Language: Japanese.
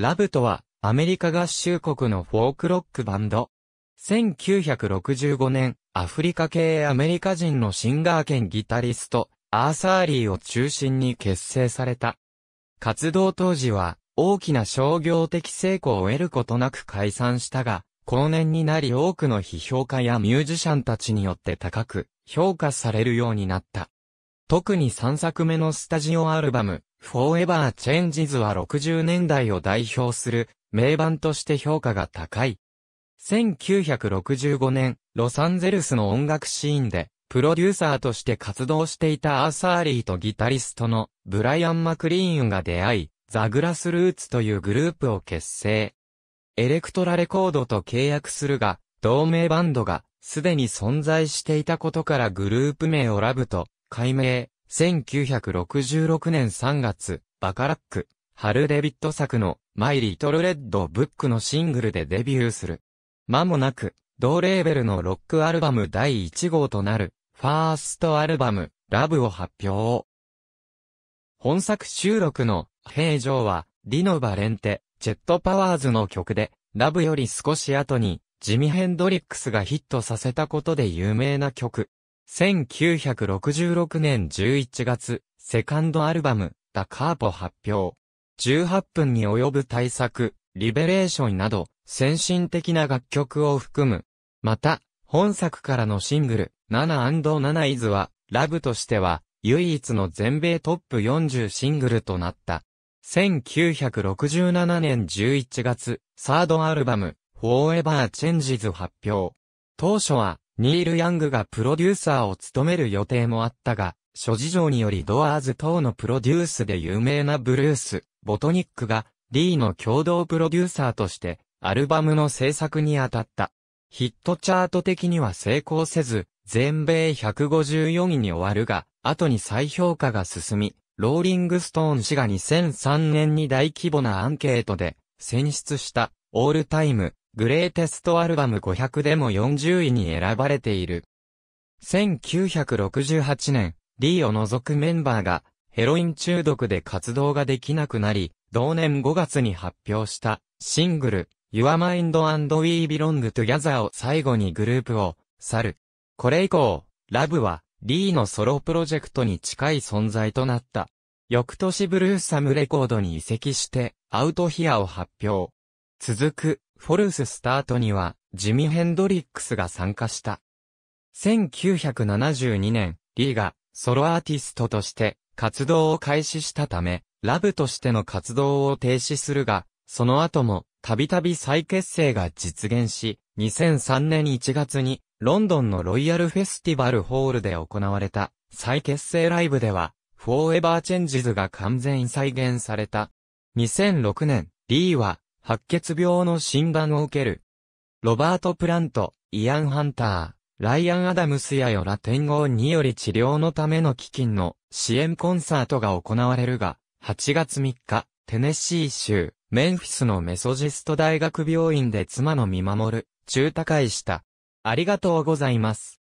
ラブとは、アメリカ合衆国のフォークロックバンド。1965年、アフリカ系アメリカ人のシンガー兼ギタリスト、アーサーリーを中心に結成された。活動当時は、大きな商業的成功を得ることなく解散したが、後年になり多くの批評家やミュージシャンたちによって高く評価されるようになった。特に3作目のスタジオアルバム、Forever Changes は60年代を代表する名盤として評価が高い。1965年、ロサンゼルスの音楽シーンで、プロデューサーとして活動していたアーサーリーとギタリストのブライアン・マクリーンが出会い、ザグラスルーツというグループを結成。エレクトラレコードと契約するが、同名バンドがすでに存在していたことからグループ名をラブと改名、1966年3月、バカラック、ハル・デビット作の、マイ・リトル・レッド・ブックのシングルでデビューする。間もなく、同レーベルのロックアルバム第1号となる、ファーストアルバム、ラブを発表。本作収録の、平常は、リノ・バレンテ、ジェット・パワーズの曲で、ラブより少し後に、ジミ・ヘンドリックスがヒットさせたことで有名な曲。1966年11月、セカンドアルバム、ダ・カーポ発表。18分に及ぶ大作、リベレーションなど、先進的な楽曲を含む。また、本作からのシングル、7&7 イズは、ラブとしては、唯一の全米トップ40シングルとなった。1967年11月、サードアルバム、フォーエバーチェンジズ発表。当初は、ニール・ヤングがプロデューサーを務める予定もあったが、諸事情によりドアーズ等のプロデュースで有名なブルース、ボトニックが、リーの共同プロデューサーとして、アルバムの制作に当たった。ヒットチャート的には成功せず、全米154位に終わるが、後に再評価が進み、ローリングストーン氏が2003年に大規模なアンケートで、選出した、オールタイム、グレーテストアルバム500でも40位に選ばれている。1968年、D を除くメンバーがヘロイン中毒で活動ができなくなり、同年5月に発表したシングル Your Mind and We Belong Together を最後にグループを去る。これ以降、ラブは D のソロプロジェクトに近い存在となった。翌年ブルーサムレコードに移籍して、アウトヒアを発表。続く、フォルススタートには、ジミ・ヘンドリックスが参加した。1972年、リーが、ソロアーティストとして、活動を開始したため、ラブとしての活動を停止するが、その後も、たびたび再結成が実現し、2003年1月に、ロンドンのロイヤルフェスティバルホールで行われた、再結成ライブでは、フォーエバーチェンジズが完全再現された。2006年、リーは、白血病の診断を受ける。ロバート・プラント、イアン・ハンター、ライアン・アダムスやヨラ・テンゴにより治療のための基金の支援コンサートが行われるが、8月3日、テネシー州、メンフィスのメソジスト大学病院で妻の見守る、中高会した。ありがとうございます。